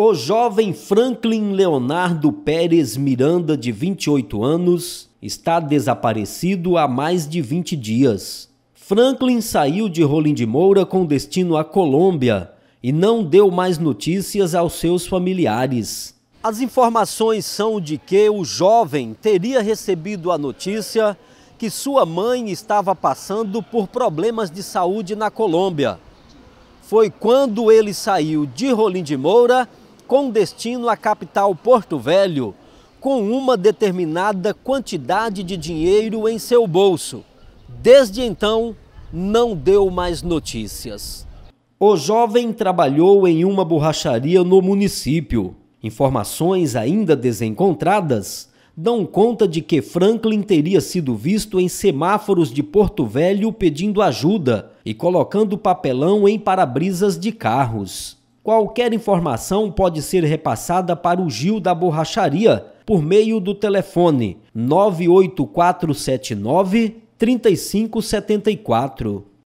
O jovem Franklin Leonardo Pérez Miranda, de 28 anos, está desaparecido há mais de 20 dias. Franklin saiu de Rolim de Moura com destino à Colômbia e não deu mais notícias aos seus familiares. As informações são de que o jovem teria recebido a notícia que sua mãe estava passando por problemas de saúde na Colômbia. Foi quando ele saiu de Rolim de Moura com destino à capital Porto Velho, com uma determinada quantidade de dinheiro em seu bolso. Desde então, não deu mais notícias. O jovem trabalhou em uma borracharia no município. Informações ainda desencontradas dão conta de que Franklin teria sido visto em semáforos de Porto Velho pedindo ajuda e colocando papelão em para-brisas de carros. Qualquer informação pode ser repassada para o Gil da Borracharia por meio do telefone 98479 3574.